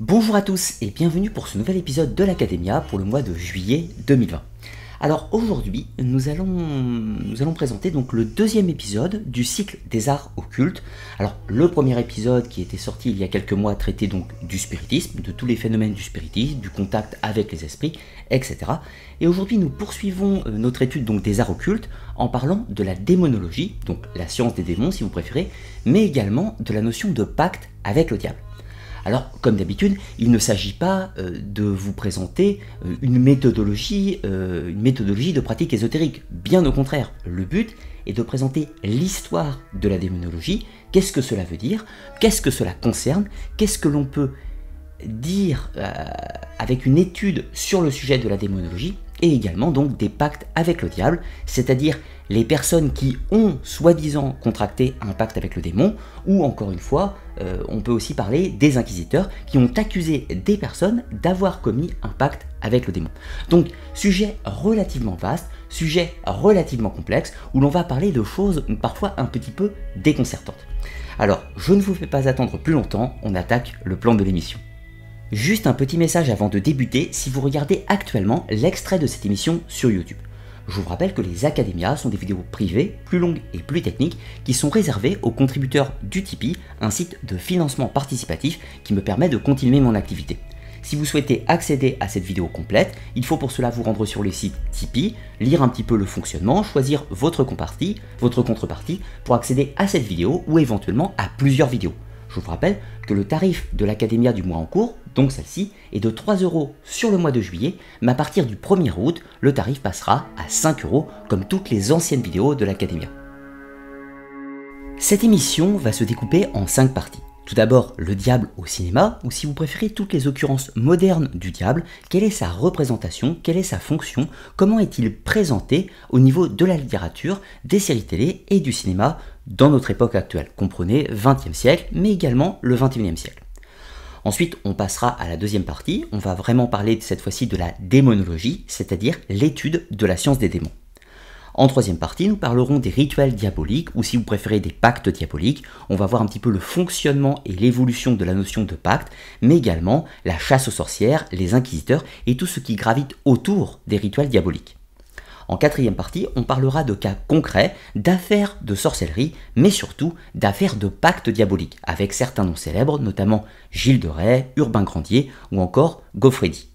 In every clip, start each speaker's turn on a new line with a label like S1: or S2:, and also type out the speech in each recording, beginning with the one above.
S1: Bonjour à tous et bienvenue pour ce nouvel épisode de l'Académia pour le mois de juillet 2020. Alors aujourd'hui, nous allons, nous allons présenter donc le deuxième épisode du cycle des arts occultes. Alors le premier épisode qui était sorti il y a quelques mois traitait donc du spiritisme, de tous les phénomènes du spiritisme, du contact avec les esprits, etc. Et aujourd'hui, nous poursuivons euh, notre étude donc des arts occultes en parlant de la démonologie, donc la science des démons si vous préférez, mais également de la notion de pacte avec le diable. Alors, comme d'habitude, il ne s'agit pas euh, de vous présenter euh, une méthodologie, euh, une méthodologie de pratique ésotérique. Bien au contraire, le but est de présenter l'histoire de la démonologie. Qu'est-ce que cela veut dire Qu'est-ce que cela concerne Qu'est-ce que l'on peut dire avec une étude sur le sujet de la démonologie et également donc des pactes avec le diable, c'est-à-dire les personnes qui ont soi-disant contracté un pacte avec le démon, ou encore une fois, euh, on peut aussi parler des inquisiteurs qui ont accusé des personnes d'avoir commis un pacte avec le démon. Donc, sujet relativement vaste, sujet relativement complexe, où l'on va parler de choses parfois un petit peu déconcertantes. Alors, je ne vous fais pas attendre plus longtemps, on attaque le plan de l'émission. Juste un petit message avant de débuter si vous regardez actuellement l'extrait de cette émission sur YouTube. Je vous rappelle que les Academias sont des vidéos privées, plus longues et plus techniques, qui sont réservées aux contributeurs du Tipeee, un site de financement participatif qui me permet de continuer mon activité. Si vous souhaitez accéder à cette vidéo complète, il faut pour cela vous rendre sur le site Tipeee, lire un petit peu le fonctionnement, choisir votre, votre contrepartie pour accéder à cette vidéo ou éventuellement à plusieurs vidéos. Je vous rappelle que le tarif de l'académie du mois en cours, donc celle-ci, est de 3 euros sur le mois de juillet, mais à partir du 1er août, le tarif passera à 5 euros comme toutes les anciennes vidéos de l'académie Cette émission va se découper en 5 parties. Tout d'abord, le diable au cinéma, ou si vous préférez toutes les occurrences modernes du diable, quelle est sa représentation, quelle est sa fonction, comment est-il présenté au niveau de la littérature, des séries télé et du cinéma, dans notre époque actuelle, comprenez 20e siècle, mais également le 21e siècle. Ensuite, on passera à la deuxième partie, on va vraiment parler cette fois-ci de la démonologie, c'est-à-dire l'étude de la science des démons. En troisième partie, nous parlerons des rituels diaboliques, ou si vous préférez des pactes diaboliques. On va voir un petit peu le fonctionnement et l'évolution de la notion de pacte, mais également la chasse aux sorcières, les inquisiteurs et tout ce qui gravite autour des rituels diaboliques. En quatrième partie, on parlera de cas concrets, d'affaires de sorcellerie, mais surtout d'affaires de pactes diaboliques, avec certains noms célèbres, notamment Gilles de Rais, Urbain Grandier ou encore Goffredi.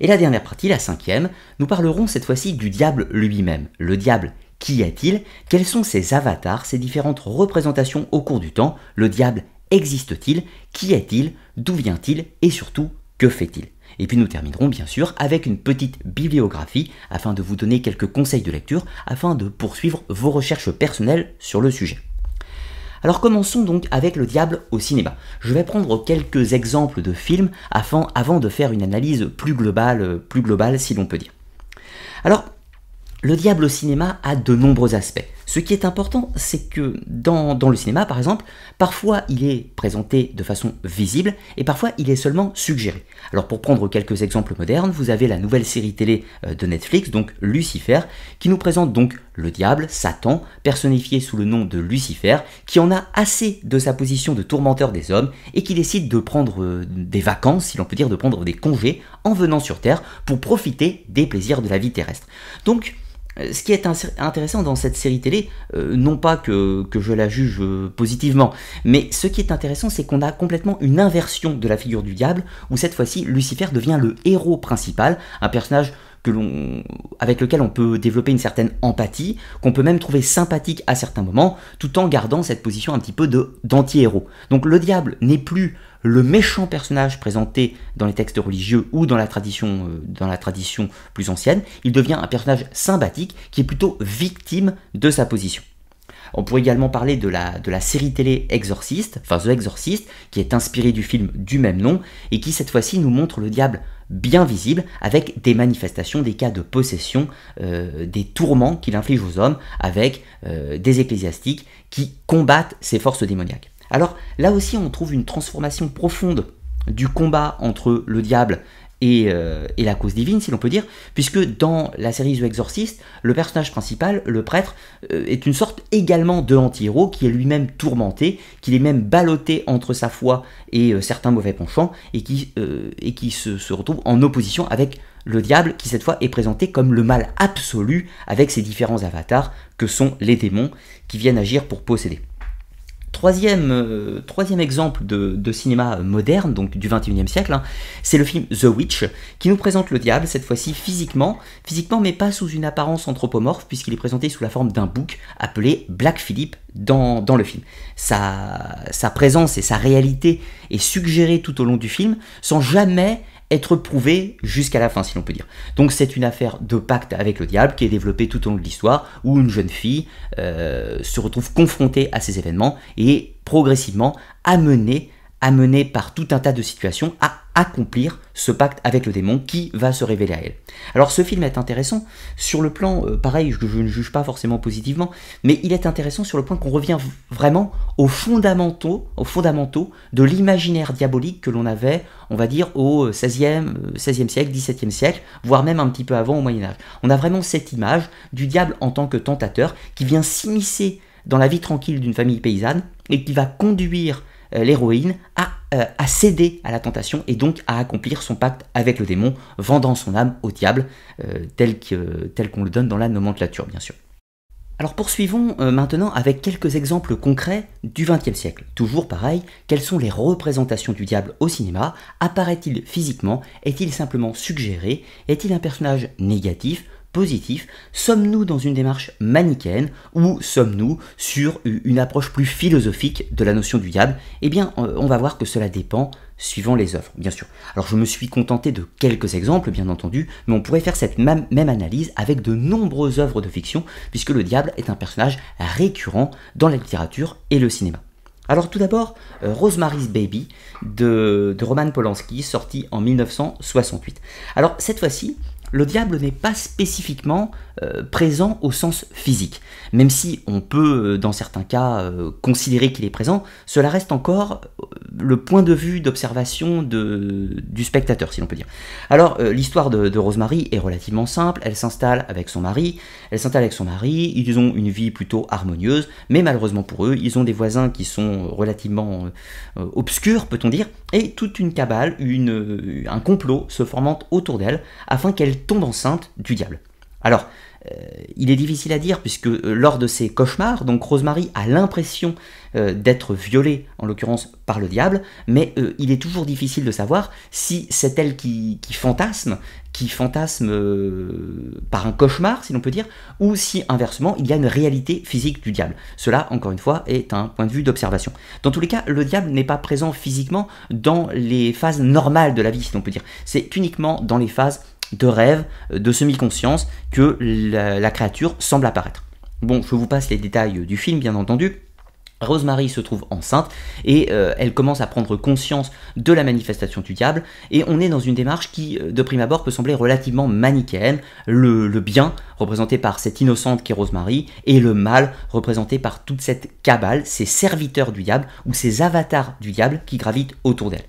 S1: Et la dernière partie, la cinquième, nous parlerons cette fois-ci du diable lui-même. Le diable, qui est-il Quels sont ses avatars, ses différentes représentations au cours du temps Le diable existe-t-il Qui est-il D'où vient-il Et surtout, que fait-il et puis nous terminerons bien sûr avec une petite bibliographie afin de vous donner quelques conseils de lecture afin de poursuivre vos recherches personnelles sur le sujet. Alors commençons donc avec le diable au cinéma. Je vais prendre quelques exemples de films afin, avant de faire une analyse plus globale, plus globale si l'on peut dire. Alors, le diable au cinéma a de nombreux aspects. Ce qui est important, c'est que dans, le cinéma, par exemple, parfois il est présenté de façon visible et parfois il est seulement suggéré. Alors pour prendre quelques exemples modernes, vous avez la nouvelle série télé euh, de Netflix, donc Lucifer, qui nous présente donc le diable, Satan, personnifié sous le nom de Lucifer, qui en a assez de sa position de tourmenteur des hommes et qui décide de prendre euh, des vacances, si l'on peut dire, de prendre des congés en venant sur Terre pour profiter des plaisirs de la vie terrestre. Donc, euh, ce qui est intéressant dans cette série télé, euh, non pas que, que, je la juge euh, positivement, mais ce qui est intéressant, c'est qu'on a complètement une inversion de la figure du diable, où cette fois-ci, Lucifer devient le héros principal, un personnage avec lequel on peut développer une certaine empathie, qu'on peut même trouver sympathique à certains moments, tout en gardant cette position un petit peu d'anti-héros. Donc le diable n'est plus le méchant personnage présenté dans les textes religieux ou dans la tradition, euh, dans la tradition plus ancienne, il devient un personnage sympathique qui est plutôt victime de sa position. On pourrait également parler de la, de la série télé Exorciste, enfin The Exorcist, qui est inspirée du film du même nom, et qui cette fois-ci nous montre le diable bien visible avec des manifestations, des cas de possession, euh, des tourments qu'il inflige aux hommes avec euh, des ecclésiastiques qui combattent ces forces démoniaques. Alors là aussi on trouve une transformation profonde du combat entre le diable euh, et, la cause divine, si l'on peut dire, puisque dans la série The Exorcist, le personnage principal, le prêtre, euh, est une sorte également de anti-héros qui est lui-même tourmenté, qui est même ballotté entre sa foi et euh, certains mauvais penchants, et qui, et qui se, retrouve en opposition avec le diable, qui cette fois est présenté comme le mal absolu avec ses différents avatars que sont les démons qui viennent agir pour posséder. Euh, troisième, exemple de, cinéma moderne, donc du 21e siècle, hein, c'est le film The Witch, qui nous présente le diable, cette fois-ci physiquement, physiquement mais pas sous une apparence anthropomorphe, puisqu'il est présenté sous la forme d'un bouc appelé Black Philip dans, le film. Sa, sa, présence et sa réalité est suggérée tout au long du film, sans jamais être prouvé jusqu'à la fin, si l'on peut dire. Donc c'est une affaire de pacte avec le diable qui est développée tout au long de l'histoire, où une jeune fille euh, se retrouve confrontée à ces événements et progressivement amenée, amenée par tout un tas de situations à accomplir ce pacte avec le démon qui va se révéler à elle. Alors ce film est intéressant sur le plan, euh, pareil, je, je, ne juge pas forcément positivement, mais il est intéressant sur le point qu'on revient vraiment aux fondamentaux, aux fondamentaux de l'imaginaire diabolique que l'on avait, on va dire, au 16e, euh, 16e euh, siècle, 17e siècle, voire même un petit peu avant au Moyen Âge. On a vraiment cette image du diable en tant que tentateur qui vient s'immiscer dans la vie tranquille d'une famille paysanne et qui va conduire euh, l'héroïne, euh, a cédé à, la tentation et donc à accomplir son pacte avec le démon, vendant son âme au diable, euh, tel qu'on le donne dans la nomenclature, bien sûr. Alors poursuivons maintenant avec quelques exemples concrets du XXe siècle. Toujours pareil, quelles sont les représentations du diable au cinéma Apparaît-il physiquement Est-il simplement suggéré Est-il un personnage négatif positif Sommes-nous dans une démarche manichéenne ou sommes-nous sur une approche plus philosophique de la notion du diable Eh bien, on va voir que cela dépend suivant les œuvres, bien sûr. Alors je me suis contenté de quelques exemples, bien entendu, mais on pourrait faire cette même, analyse avec de nombreuses œuvres de fiction, puisque le diable est un personnage récurrent dans la littérature et le cinéma. Alors tout d'abord, euh, Rosemary's Baby de, de Roman Polanski, sorti en 1968. Alors cette fois-ci, le diable n'est pas spécifiquement euh, présent au sens physique. Même si on peut, euh, dans certains cas, euh, considérer qu'il est présent, cela reste encore le point de vue d'observation du spectateur, si l'on peut dire. Alors, l'histoire de, Rosemary est relativement simple. Elle s'installe avec son mari. Elle s'installe avec son mari. Ils ont une vie plutôt harmonieuse, mais malheureusement pour eux, ils ont des voisins qui sont relativement obscurs, peut-on dire, et toute une cabale, une, un complot se formant autour d'elle afin qu'elle tombe enceinte du diable. Alors, euh, il est difficile à dire puisque euh, lors de ces cauchemars, donc Rosemary a l'impression euh, d'être violée, en l'occurrence par le diable, mais il est toujours difficile de savoir si c'est elle qui, fantasme, qui fantasme par un cauchemar, si l'on peut dire, ou si inversement il y a une réalité physique du diable. Cela, encore une fois, est un point de vue d'observation. Dans tous les cas, le diable n'est pas présent physiquement dans les phases normales de la vie, si l'on peut dire. C'est uniquement dans les phases de rêve, euh, de semi-conscience que la, créature semble apparaître. Bon, je vous passe les détails euh, du film, bien entendu. Rosemary se trouve enceinte et euh, elle commence à prendre conscience de la manifestation du diable et on est dans une démarche qui de prime abord peut sembler relativement manichéenne, le, le bien représenté par cette innocente qui est Rosemary et le mal représenté par toute cette cabale, ces serviteurs du diable ou ces avatars du diable qui gravitent autour d'elle.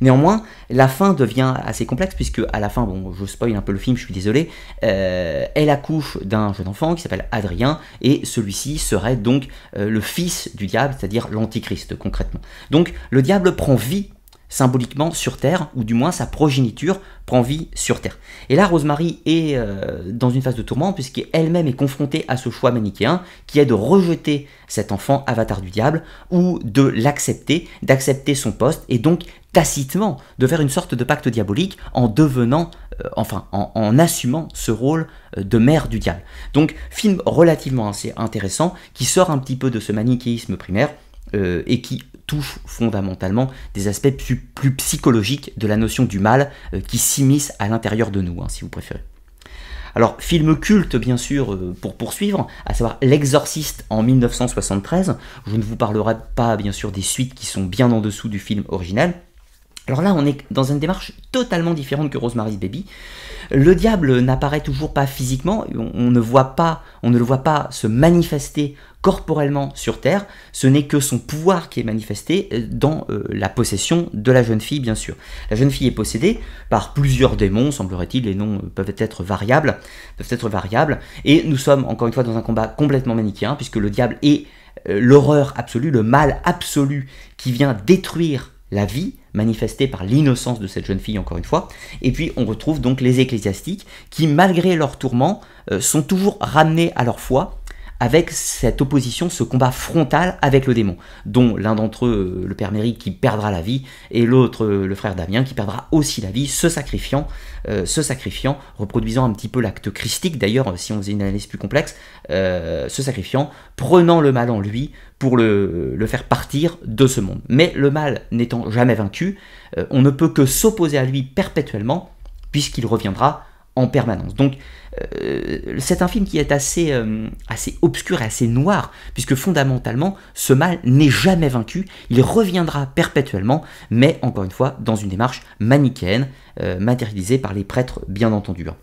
S1: Néanmoins, la fin devient assez complexe puisque à la fin, bon, je spoil un peu le film, je suis désolé, euh, elle accouche d'un jeune enfant qui s'appelle Adrien et celui-ci serait donc euh, le fils du diable, c'est-à-dire l'antichrist concrètement. Donc le diable prend vie symboliquement sur Terre, ou du moins sa progéniture prend vie sur Terre. Et là, Rosemary est euh, dans une phase de tourment, puisqu'elle-même est confrontée à ce choix manichéen, qui est de rejeter cet enfant avatar du diable, ou de l'accepter, d'accepter son poste, et donc tacitement de faire une sorte de pacte diabolique en devenant, euh, enfin, en, assumant ce rôle euh, de mère du diable. Donc, film relativement assez intéressant, qui sort un petit peu de ce manichéisme primaire, et qui touche fondamentalement des aspects plus, psychologiques de la notion du mal euh, qui s'immisce à l'intérieur de nous, hein, si vous préférez. Alors, film culte, bien sûr, euh, pour poursuivre, à savoir L'Exorciste en 1973. Je ne vous parlerai pas, bien sûr, des suites qui sont bien en dessous du film original. Alors là, on est dans une démarche totalement différente que Rosemary's Baby. Le diable n'apparaît toujours pas physiquement, on ne, voit pas, on ne le voit pas se manifester corporellement sur Terre, ce n'est que son pouvoir qui est manifesté euh, dans euh, la possession de la jeune fille, bien sûr. La jeune fille est possédée par plusieurs démons, semblerait-il, les noms euh, peuvent être variables, peuvent être variables, et nous sommes encore une fois dans un combat complètement manichéen, puisque le diable est l'horreur absolue, le mal absolu qui vient détruire la vie, manifestée par l'innocence de cette jeune fille, encore une fois. Et puis on retrouve donc les ecclésiastiques qui, malgré leurs tourments, euh, sont toujours ramenés à leur foi avec cette opposition, ce combat frontal avec le démon, dont l'un d'entre eux, le père Méry, qui perdra la vie, et l'autre, le frère Damien, qui perdra aussi la vie, se sacrifiant, euh, se sacrifiant, reproduisant un petit peu l'acte christique d'ailleurs, si on faisait une analyse plus complexe, euh, se sacrifiant, prenant le mal en lui pour le, faire partir de ce monde. Mais le mal n'étant jamais vaincu, euh, on ne peut que s'opposer à lui perpétuellement, puisqu'il reviendra en permanence. Donc euh, c'est un film qui est assez, euh, assez obscur et assez noir, puisque fondamentalement, ce mal n'est jamais vaincu, il reviendra perpétuellement, mais encore une fois, dans une démarche manichéenne, euh, matérialisée par les prêtres, bien entendu. Hein.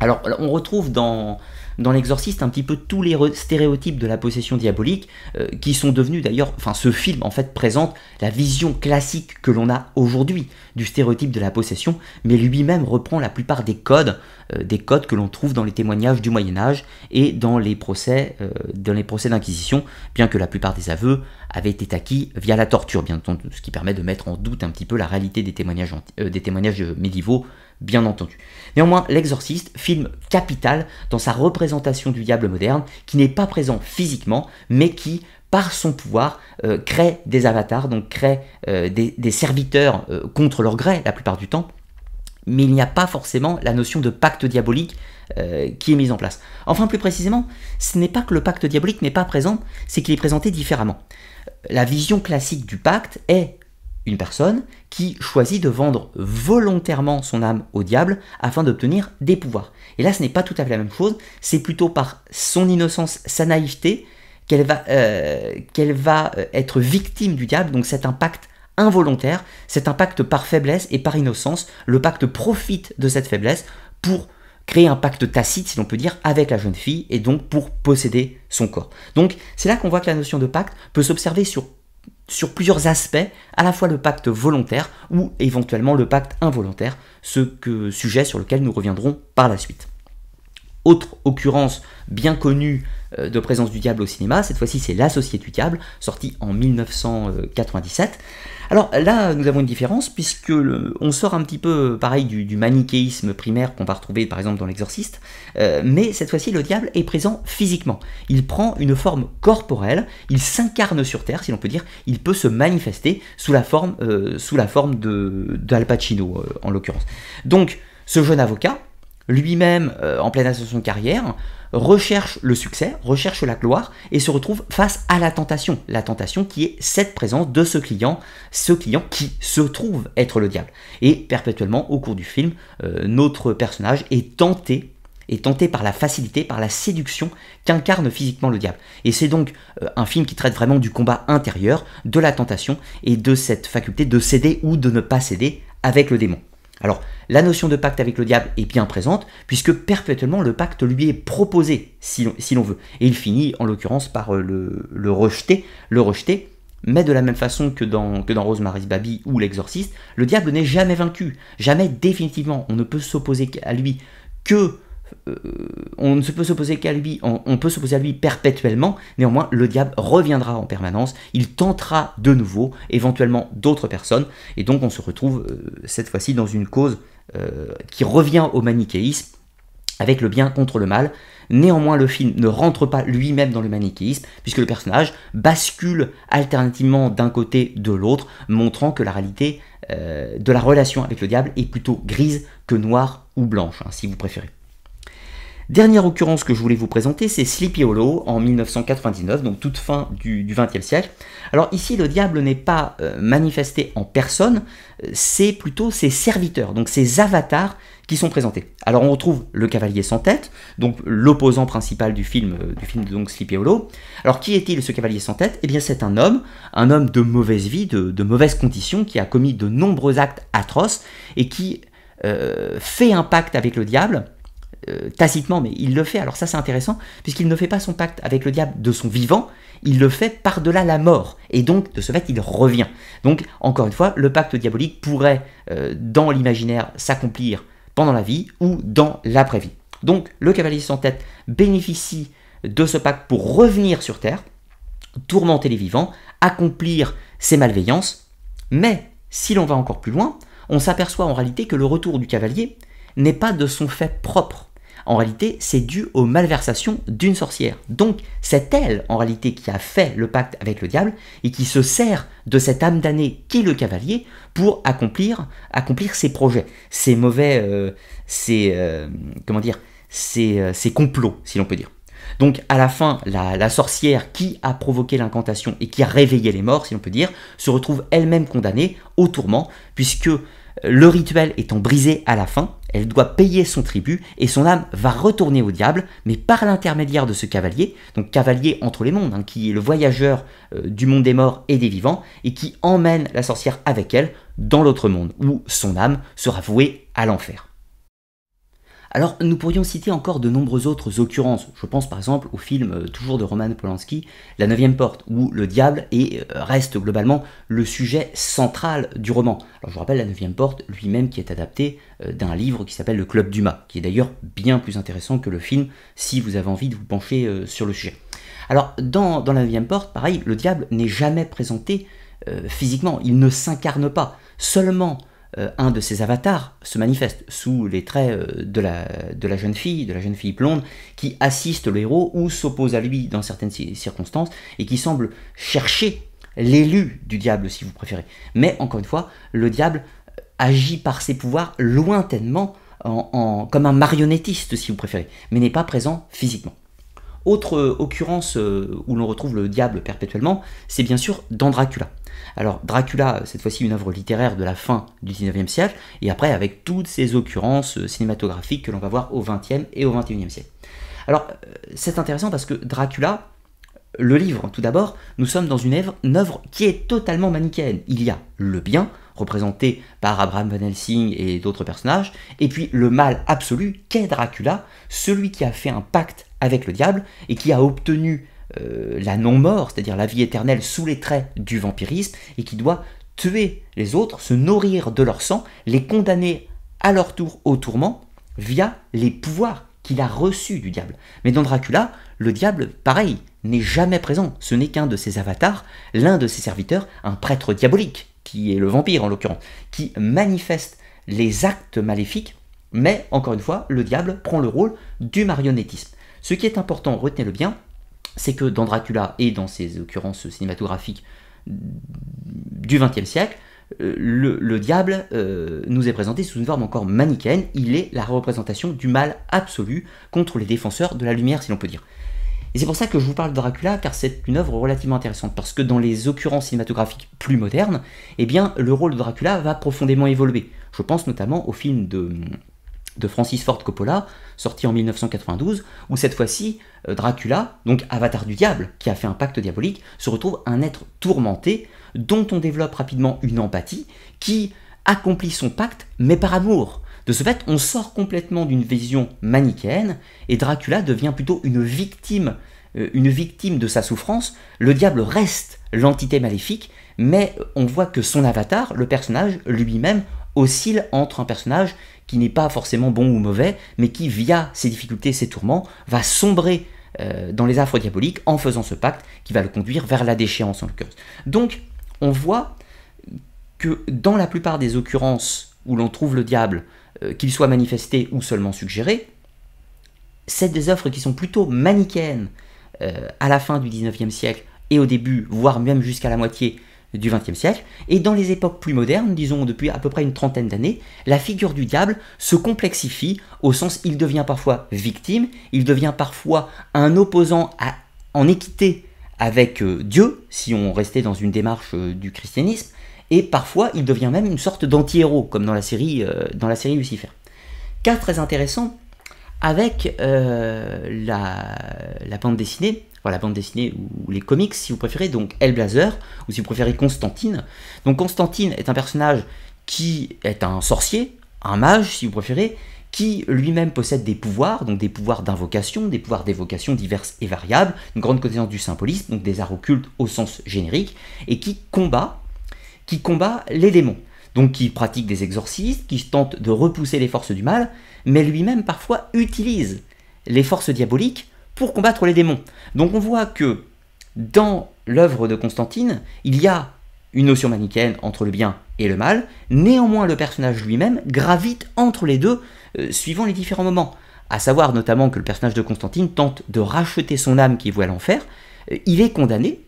S1: Alors, on retrouve dans, dans l'exorciste un petit peu tous les stéréotypes de la possession diabolique euh, qui sont devenus d'ailleurs, enfin ce film en fait présente la vision classique que l'on a aujourd'hui du stéréotype de la possession, mais lui-même reprend la plupart des codes, euh, des codes que l'on trouve dans les témoignages du Moyen Âge et dans les procès, euh, dans les procès d'inquisition, bien que la plupart des aveux avaient été acquis via la torture, bien entendu, ce qui permet de mettre en doute un petit peu la réalité des témoignages, des témoignages médiévaux bien entendu. Néanmoins, L'Exorciste, film capital dans sa représentation du diable moderne, qui n'est pas présent physiquement, mais qui, par son pouvoir, euh, crée des avatars, donc crée euh, des, serviteurs euh, contre leur gré la plupart du temps, mais il n'y a pas forcément la notion de pacte diabolique qui est mise en place. Enfin, plus précisément, ce n'est pas que le pacte diabolique n'est pas présent, c'est qu'il est présenté différemment. La vision classique du pacte est une personne qui choisit de vendre volontairement son âme au diable afin d'obtenir des pouvoirs. Et là, ce n'est pas tout à fait la même chose, c'est plutôt par son innocence, sa naïveté, qu'elle va, euh, qu'elle va euh, être victime du diable, donc c'est un pacte involontaire, c'est un pacte par faiblesse et par innocence, le pacte profite de cette faiblesse pour créer un pacte tacite, si l'on peut dire, avec la jeune fille, et donc pour posséder son corps. Donc c'est là qu'on voit que la notion de pacte peut s'observer sur sur plusieurs aspects, à la fois le pacte volontaire ou éventuellement le pacte involontaire, ce que, sujet sur lequel nous reviendrons par la suite. Autre occurrence bien connue euh, de présence du diable au cinéma, cette fois-ci c'est La du Diable, sortie en 1997. Alors là, nous avons une différence, puisque on sort un petit peu, pareil, du, manichéisme primaire qu'on va retrouver par exemple dans l'exorciste, euh, mais cette fois-ci, le diable est présent physiquement. Il prend une forme corporelle, il s'incarne sur Terre, si l'on peut dire, il peut se manifester sous la forme, euh, sous la forme d'Al Pacino, euh, en l'occurrence. Donc, ce jeune avocat, lui-même euh, en pleine ascension de carrière, recherche le succès, recherche la gloire et se retrouve face à la tentation. La tentation qui est cette présence de ce client, ce client qui se trouve être le diable. Et perpétuellement, au cours du film, euh, notre personnage est tenté est tenté par la facilité, par la séduction qu'incarne physiquement le diable. Et c'est donc euh, un film qui traite vraiment du combat intérieur, de la tentation et de cette faculté de céder ou de ne pas céder avec le démon. Alors, la notion de pacte avec le diable est bien présente, puisque perpétuellement le pacte lui est proposé, si l'on veut. Et il finit, en l'occurrence, par euh, le, rejeter, le rejeter, mais de la même façon que dans, que dans Rosemary's Baby ou L'Exorciste, le diable n'est jamais vaincu, jamais définitivement. On ne peut s'opposer à lui que euh, on ne se peut s'opposer qu'à lui, on, peut s'opposer à lui perpétuellement, néanmoins le diable reviendra en permanence, il tentera de nouveau, éventuellement d'autres personnes, et donc on se retrouve euh, cette fois-ci dans une cause euh, qui revient au manichéisme, avec le bien contre le mal. Néanmoins, le film ne rentre pas lui-même dans le manichéisme, puisque le personnage bascule alternativement d'un côté de l'autre, montrant que la réalité de la relation avec le diable est plutôt grise que noire ou blanche, hein, si vous préférez. Dernière occurrence que je voulais vous présenter, c'est Sleepy Hollow en 1999, donc toute fin du XXe siècle. Alors ici, le diable n'est pas euh, manifesté en personne, euh, c'est plutôt ses serviteurs, donc ses avatars qui sont présentés. Alors on retrouve le cavalier sans tête, donc l'opposant principal du film, euh, du film donc Sleepy Hollow. Alors qui est-il ce cavalier sans tête Eh bien c'est un homme, un homme de mauvaise vie, de, mauvaises mauvaise condition, qui a commis de nombreux actes atroces et qui fait un pacte avec le diable euh, tacitement, mais il le fait, alors ça c'est intéressant, puisqu'il ne fait pas son pacte avec le diable de son vivant, il le fait par-delà la mort, et donc de ce fait il revient. Donc encore une fois, le pacte diabolique pourrait, euh, dans l'imaginaire, s'accomplir pendant la vie ou dans l'après-vie. Donc le cavalier sans tête bénéficie de ce pacte pour revenir sur Terre, tourmenter les vivants, accomplir ses malveillances, mais si l'on va encore plus loin, on s'aperçoit en réalité que le retour du cavalier n'est pas de son fait propre en réalité, c'est dû aux malversations d'une sorcière. Donc, c'est elle, en réalité, qui a fait le pacte avec le diable et qui se sert de cette âme damnée est le cavalier pour accomplir, accomplir ses projets, ses mauvais, euh, euh, comment dire, euh, ses, complots, si l'on peut dire. Donc à la fin, la, la sorcière qui a provoqué l'incantation et qui a réveillé les morts, si l'on peut dire, se retrouve elle-même condamnée au tourment, puisque le rituel étant brisé à la fin, elle doit payer son tribut et son âme va retourner au diable, mais par l'intermédiaire de ce cavalier, donc cavalier entre les mondes, hein, qui est le voyageur euh, du monde des morts et des vivants, et qui emmène la sorcière avec elle dans l'autre monde, où son âme sera vouée à l'enfer. Alors nous pourrions citer encore de nombreuses autres occurrences, je pense par exemple au film euh, toujours de Roman Polanski, La neuvième porte, où le diable est, euh, reste globalement le sujet central du roman. Alors je vous rappelle La neuvième porte lui-même qui est adapté euh, d'un livre qui s'appelle Le Club du qui est d'ailleurs bien plus intéressant que le film si vous avez envie de vous pencher sur le sujet. Alors dans, La neuvième porte, pareil, le diable n'est jamais présenté physiquement, il ne s'incarne pas, seulement euh, un de ses avatars se manifeste sous les traits euh, de la, jeune fille, de la jeune fille blonde, qui assiste le héros ou s'oppose à lui dans certaines circonstances et qui semble chercher l'élu du diable, si vous préférez. Mais encore une fois, le diable euh, agit par ses pouvoirs lointainement, comme un marionnettiste, si vous préférez, mais n'est pas présent physiquement. Autre occurrence où l'on retrouve le diable perpétuellement, c'est bien sûr dans Dracula. Alors Dracula, euh, cette fois-ci une œuvre littéraire de la fin du 19e siècle, et après avec toutes ces occurrences euh, cinématographiques que l'on va voir au 20e et au 21e siècle. Alors euh, c'est intéressant parce que Dracula, le livre tout d'abord, nous sommes dans une œuvre, qui est totalement manichéenne. Il y a le bien, représenté par Abraham Van Helsing et d'autres personnages, et puis le mal absolu qu'est Dracula, celui qui a fait un pacte avec le diable et qui a obtenu euh, la non-mort, c'est-à-dire la vie éternelle sous les traits du vampirisme, et qui doit tuer les autres, se nourrir de leur sang, les condamner à leur tour au tourment via les pouvoirs qu'il a reçus du diable. Mais dans Dracula, le diable, pareil, n'est jamais présent. Ce n'est qu'un de ses avatars, l'un de ses serviteurs, un prêtre diabolique, qui est le vampire en l'occurrence, qui manifeste les actes maléfiques, mais encore une fois, le diable prend le rôle du marionnettisme. Ce qui est important, retenez-le bien, c'est que dans Dracula et dans ses occurrences cinématographiques du XXe siècle, euh, le, diable euh, nous est présenté sous une forme encore manichéenne. Il est la représentation du mal absolu contre les défenseurs de la lumière, si l'on peut dire. Et c'est pour ça que je vous parle de Dracula, car c'est une œuvre relativement intéressante, parce que dans les occurrences cinématographiques plus modernes, eh bien, le rôle de Dracula va profondément évoluer. Je pense notamment au film de de Francis Ford Coppola, sorti en 1992, où cette fois-ci, euh, Dracula, donc avatar du diable, qui a fait un pacte diabolique, se retrouve un être tourmenté, dont on développe rapidement une empathie, qui accomplit son pacte, mais par amour. De ce fait, on sort complètement d'une vision manichéenne, et Dracula devient plutôt une victime, euh, une victime de sa souffrance. Le diable reste l'entité maléfique, mais on voit que son avatar, le personnage lui-même, oscille entre un personnage qui n'est pas forcément bon ou mauvais, mais qui, via ses difficultés, ses tourments, va sombrer euh, dans les affres diaboliques en faisant ce pacte qui va le conduire vers la déchéance en l'occurrence. Donc, on voit que dans la plupart des occurrences où l'on trouve le diable, euh, qu'il soit manifesté ou seulement suggéré, c'est des offres qui sont plutôt manichéennes euh, à la fin du 19e siècle et au début, voire même jusqu'à la moitié du XXe siècle, et dans les époques plus modernes, disons depuis à peu près une trentaine d'années, la figure du diable se complexifie au sens il devient parfois victime, il devient parfois un opposant en équité avec euh, Dieu, si on restait dans une démarche euh, du christianisme, et parfois il devient même une sorte d'anti-héros, comme dans la, série, euh, dans la série Lucifer. Cas très intéressant, avec la, la, bande dessinée la bande dessinée ou les comics si vous préférez, donc Hellblazer, ou si vous préférez Constantine. Donc Constantine est un personnage qui est un sorcier, un mage si vous préférez, qui lui-même possède des pouvoirs, donc des pouvoirs d'invocation, des pouvoirs d'évocation diverses et variables, une grande connaissance du symbolisme, donc des arts occultes au sens générique, et qui combat, qui combat les démons. Donc qui pratique des exorcismes, qui tente de repousser les forces du mal, mais lui-même parfois utilise les forces diaboliques pour combattre les démons. Donc on voit que dans l'œuvre de Constantine, il y a une notion manichéenne entre le bien et le mal, néanmoins le personnage lui-même gravite entre les deux euh, suivant les différents moments, à savoir notamment que le personnage de Constantine tente de racheter son âme qui voit l'enfer, euh, il est condamné,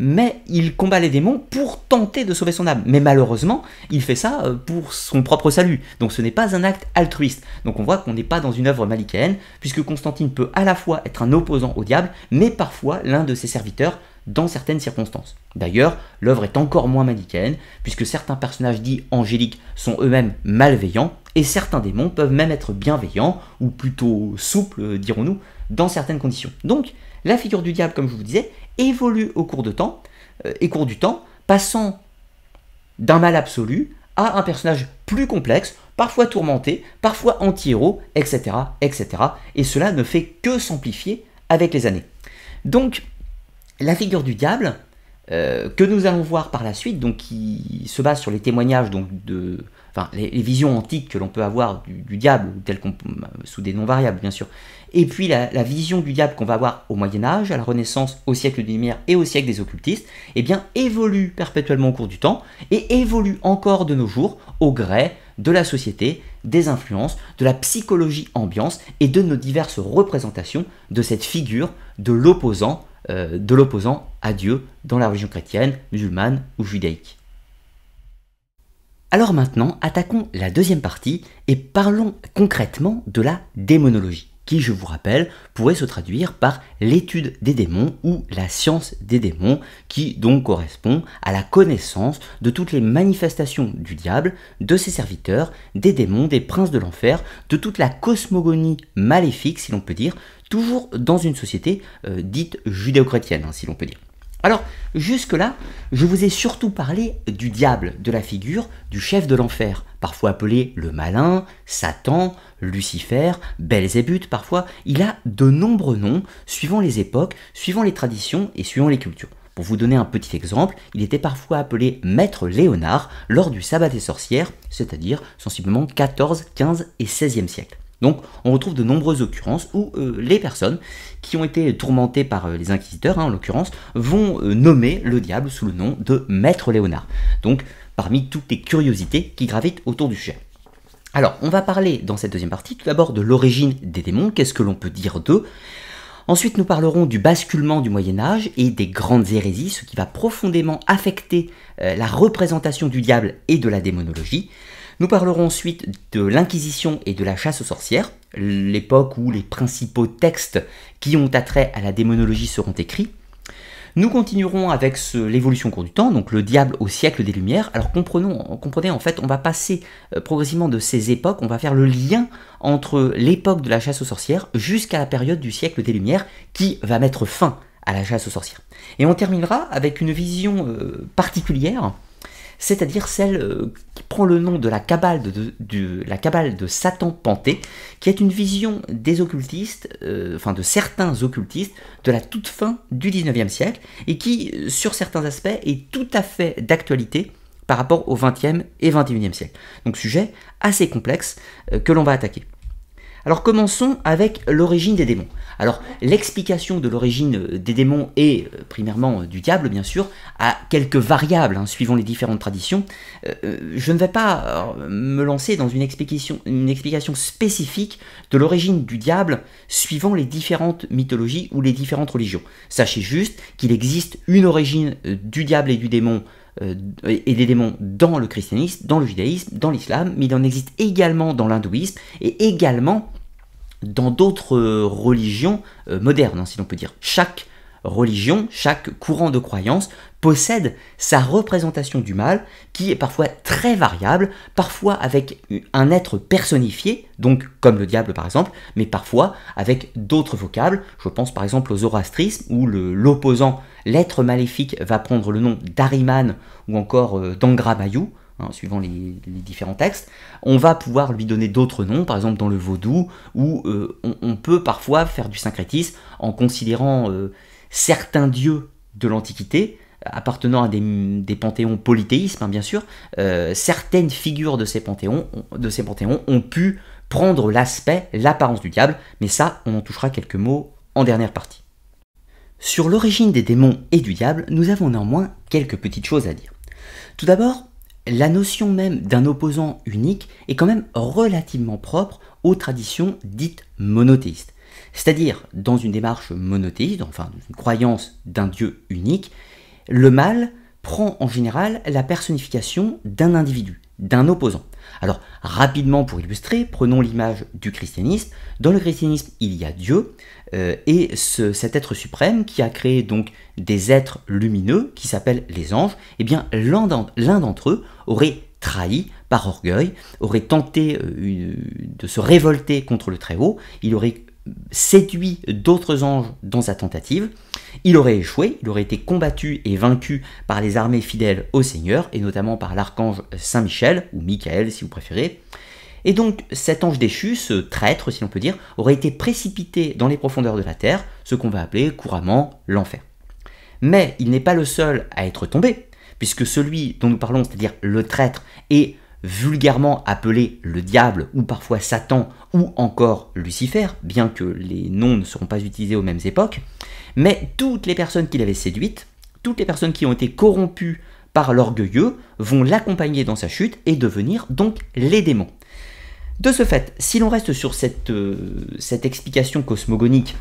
S1: mais il combat les démons pour tenter de sauver son âme. Mais malheureusement, il fait ça euh, pour son propre salut. Donc ce n'est pas un acte altruiste. Donc on voit qu'on n'est pas dans une œuvre malichéenne, puisque Constantine peut à la fois être un opposant au diable, mais parfois l'un de ses serviteurs dans certaines circonstances. D'ailleurs, l'œuvre est encore moins manichéenne, puisque certains personnages dits angéliques sont eux-mêmes malveillants, et certains démons peuvent même être bienveillants, ou plutôt souples, euh, dirons-nous, dans certaines conditions. Donc, la figure du diable, comme je vous disais, évolue au cours de temps, euh, et cours du temps, passant d'un mal absolu à un personnage plus complexe, parfois tourmenté, parfois anti-héros, etc., etc. Et cela ne fait que s'amplifier avec les années. Donc, la figure du diable, euh, que nous allons voir par la suite, donc qui se base sur les témoignages, donc de, les, visions antiques que l'on peut avoir du, diable, tel sous des noms variables bien sûr, et puis la, vision du diable qu'on va avoir au Moyen Âge, à la Renaissance, au siècle des Lumières et au siècle des occultistes, eh bien évolue perpétuellement au cours du temps et évolue encore de nos jours au gré de la société, des influences, de la psychologie ambiance et de nos diverses représentations de cette figure de l'opposant, euh, de l'opposant à Dieu dans la religion chrétienne, musulmane ou judaïque. Alors maintenant, attaquons la deuxième partie et parlons concrètement de la démonologie, qui, je vous rappelle, pourrait se traduire par l'étude des démons ou la science des démons, qui donc correspond à la connaissance de toutes les manifestations du diable, de ses serviteurs, des démons, des princes de l'enfer, de toute la cosmogonie maléfique, si l'on peut dire, toujours dans une société euh, dite judéo-chrétienne, hein, si l'on peut dire. Alors, jusque-là, je vous ai surtout parlé du diable, de la figure du chef de l'enfer, parfois appelé le malin, Satan, Lucifer, Belzébuth, parfois. Il a de nombreux noms, suivant les époques, suivant les traditions et suivant les cultures. Pour vous donner un petit exemple, il était parfois appelé Maître Léonard lors du sabbat des sorcières, c'est-à-dire sensiblement 14, 15 et 16e siècle. Donc on retrouve de nombreuses occurrences où euh, les personnes qui ont été tourmentées par euh, les inquisiteurs, hein, en l'occurrence, vont euh, nommer le diable sous le nom de Maître Léonard. Donc parmi toutes les curiosités qui gravitent autour du chien. Alors on va parler dans cette deuxième partie tout d'abord de l'origine des démons, qu'est-ce que l'on peut dire d'eux Ensuite, nous parlerons du basculement du Moyen Âge et des grandes hérésies, ce qui va profondément affecter euh, la représentation du diable et de la démonologie. Nous parlerons ensuite de l'Inquisition et de la chasse aux sorcières, l'époque où les principaux textes qui ont attrait à la démonologie seront écrits. Nous continuerons avec l'évolution cours du temps, donc le diable au siècle des Lumières. Alors comprenons, comprenez, en fait, on va passer euh, progressivement de ces époques, on va faire le lien entre l'époque de la chasse aux sorcières jusqu'à la période du siècle des Lumières qui va mettre fin à la chasse aux sorcières. Et on terminera avec une vision euh, particulière c'est-à-dire celle euh, qui prend le nom de la cabale de, la cabale de Satan Panté, qui est une vision des occultistes, euh, enfin de certains occultistes, de la toute fin du XIXe siècle, et qui, euh, sur certains aspects, est tout à fait d'actualité par rapport au XXe et XXIe siècle. Donc sujet assez complexe que l'on va attaquer. Alors commençons avec l'origine des démons. Alors l'explication de l'origine euh, des démons et euh, primairement euh, du diable bien sûr a quelques variables hein, suivant les différentes traditions. je ne vais pas me lancer dans une une explication spécifique de l'origine du diable suivant les différentes mythologies ou les différentes religions. Sachez juste qu'il existe une origine du diable et du démon euh, et des démons dans le christianisme, dans le judaïsme, dans l'islam, mais il en existe également dans l'hindouisme et également dans d'autres euh, religions euh, modernes, hein, si l'on peut dire. Chaque religion, chaque courant de croyance possède sa représentation du mal qui est parfois très variable, parfois avec un être personnifié, donc comme le diable par exemple, mais parfois avec d'autres vocables. Je pense par exemple au zoroastrisme où l'opposant, l'être maléfique, va prendre le nom d'Ariman ou encore euh, d'Angra hein, suivant les, différents textes, on va pouvoir lui donner d'autres noms, par exemple dans le vaudou, où euh, on, peut parfois faire du syncrétisme en considérant euh, certains dieux de l'Antiquité, appartenant à des, panthéons polythéistes, hein, bien sûr, euh, certaines figures de ces, panthéons, de ces panthéons ont pu prendre l'aspect, l'apparence du diable, mais ça, on en touchera quelques mots en dernière partie. Sur l'origine des démons et du diable, nous avons néanmoins quelques petites choses à dire. Tout d'abord, la notion même d'un opposant unique est quand même relativement propre aux traditions dites monothéistes. C'est-à-dire, dans une démarche monothéiste, enfin une croyance d'un Dieu unique, le mal prend en général la personnification d'un individu, d'un opposant. Alors, rapidement pour illustrer, prenons l'image du christianisme. Dans le christianisme, il y a Dieu euh, et cet être suprême qui a créé donc des êtres lumineux qui s'appellent les anges. Eh bien, l'un d'entre eux aurait trahi par orgueil, aurait tenté euh, de se révolter contre le Très-Haut, il aurait séduit d'autres anges dans sa tentative. Il aurait échoué, il aurait été combattu et vaincu par les armées fidèles au Seigneur, et notamment par l'archange Saint-Michel, ou Michael si vous préférez. Et donc cet ange déchu, ce traître si l'on peut dire, aurait été précipité dans les profondeurs de la terre, ce qu'on va appeler couramment l'enfer. Mais il n'est pas le seul à être tombé, puisque celui dont nous parlons, c'est-à-dire le traître, est vulgairement appelé le diable ou parfois Satan ou encore Lucifer, bien que les noms ne seront pas utilisés aux mêmes époques, mais toutes les personnes qu'il avait séduites, toutes les personnes qui ont été corrompues par l'orgueilleux vont l'accompagner dans sa chute et devenir donc les démons. De ce fait, si l'on reste sur cette, euh, cette explication cosmogonique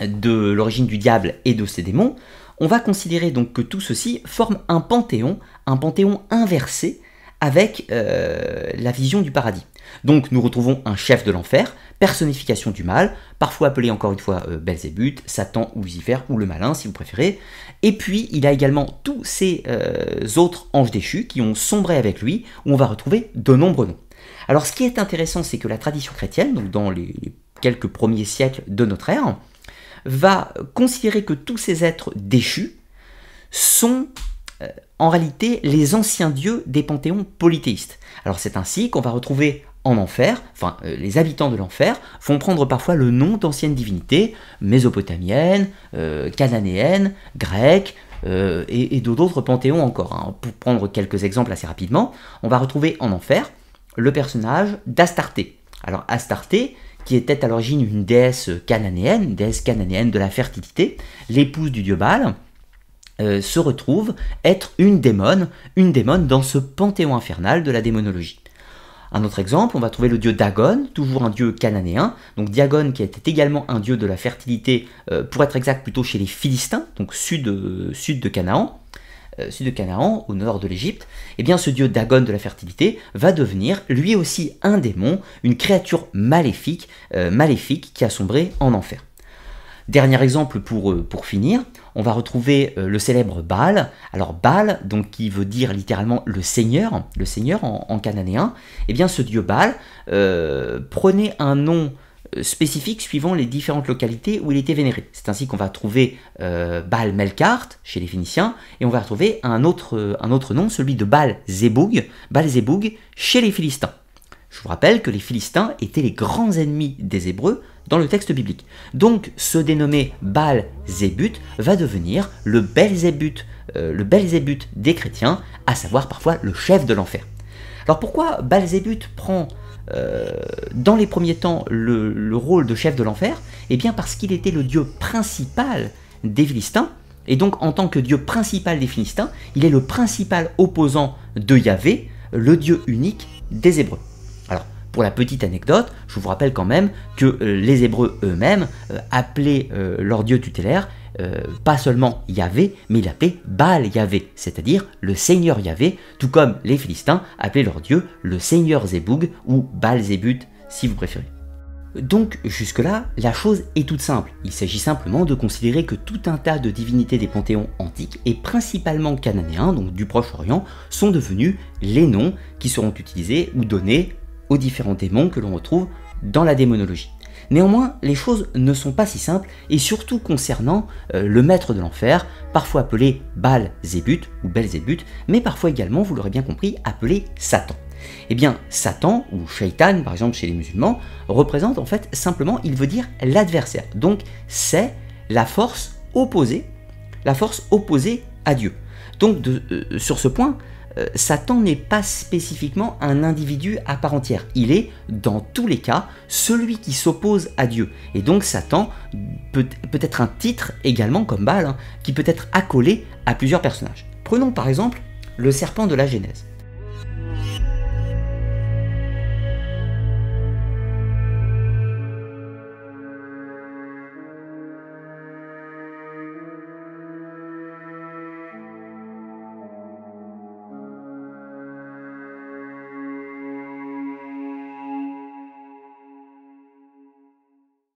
S1: de l'origine du diable et de ses démons, on va considérer donc que tout ceci forme un panthéon, un panthéon inversé avec euh, la vision du paradis. Donc nous retrouvons un chef de l'enfer, personnification du mal, parfois appelé encore une fois euh, Belzébuth, Satan ou Lucifer ou le malin si vous préférez. Et puis il a également tous ces euh, autres anges déchus qui ont sombré avec lui, où on va retrouver de nombreux noms. Alors ce qui est intéressant, c'est que la tradition chrétienne, donc dans les quelques premiers siècles de notre ère, va considérer que tous ces êtres déchus sont euh, en réalité les anciens dieux des panthéons polythéistes. Alors c'est ainsi qu'on va retrouver en enfer, enfin euh, les habitants de l'enfer font prendre parfois le nom d'anciennes divinités mésopotamiennes, euh, cananéennes, grecques et, d'autres panthéons encore. Hein. Pour prendre quelques exemples assez rapidement, on va retrouver en enfer le personnage d'Astarté. Alors Astarté, qui était à l'origine une déesse cananéenne, déesse cananéenne de la fertilité, l'épouse du dieu Baal, euh, se retrouve être une démone, une démone dans ce panthéon infernal de la démonologie. Un autre exemple, on va trouver le dieu Dagon, toujours un dieu cananéen, donc Dagon qui était également un dieu de la fertilité, euh, pour être exact plutôt chez les Philistins, donc sud, euh, sud de Canaan, sud de Canaan, au nord de l'Égypte, et eh bien ce dieu Dagon de la fertilité va devenir lui aussi un démon, une créature maléfique, maléfique qui a sombré en enfer. Dernier exemple pour, euh, pour finir, on va retrouver euh, le célèbre Baal. Alors Baal, donc qui veut dire littéralement le Seigneur, le Seigneur en, cananéen, eh bien ce dieu Baal euh, prenait un nom spécifique suivant les différentes localités où il était vénéré. C'est ainsi qu'on va trouver Baal Melkart chez les Phéniciens et on va retrouver un autre, un autre nom, celui de Baal Zeboug, Baal Zeboug chez les Philistins. Je vous rappelle que les Philistins étaient les grands ennemis des Hébreux dans le texte biblique. Donc ce dénommé Baal Zébut va devenir le Belzébut, euh, le des chrétiens, à savoir parfois le chef de l'enfer. Alors pourquoi Bal-Zébut prend euh, dans les premiers temps le rôle de chef de l'enfer Eh bien parce qu'il était le dieu principal des Philistins, et donc en tant que dieu principal des Philistins, il est le principal opposant de Yahvé, le dieu unique des Hébreux. Pour la petite anecdote, je vous rappelle quand même que euh, les Hébreux eux-mêmes euh, appelaient euh, leur dieu tutélaire pas seulement Yahvé, mais ils l'appelaient Baal Yahvé, c'est-à-dire le Seigneur Yahvé, tout comme les Philistins appelaient leur dieu le Seigneur Zéboug ou Baal Zébut si vous préférez. Donc jusque-là, la chose est toute simple. Il s'agit simplement de considérer que tout un tas de divinités des panthéons antiques, et principalement cananéens, donc du Proche-Orient, sont devenus les noms qui seront utilisés ou donnés aux différents démons que l'on retrouve dans la démonologie. Néanmoins, les choses ne sont pas si simples, et surtout concernant euh, le maître de l'enfer, parfois appelé Baal Zébut ou Belzébuth, mais parfois également, vous l'aurez bien compris, appelé Satan. Eh bien, Satan, ou Shaitan par exemple chez les musulmans, représente en fait simplement, il veut dire l'adversaire. Donc c'est la force opposée, la force opposée à Dieu. Donc euh, sur ce point, euh, Satan n'est pas spécifiquement un individu à part entière. Il est, dans tous les cas, celui qui s'oppose à Dieu. Et donc Satan peut, être un titre également comme Baal, hein, qui peut être accolé à plusieurs personnages. Prenons par exemple le serpent de la Genèse.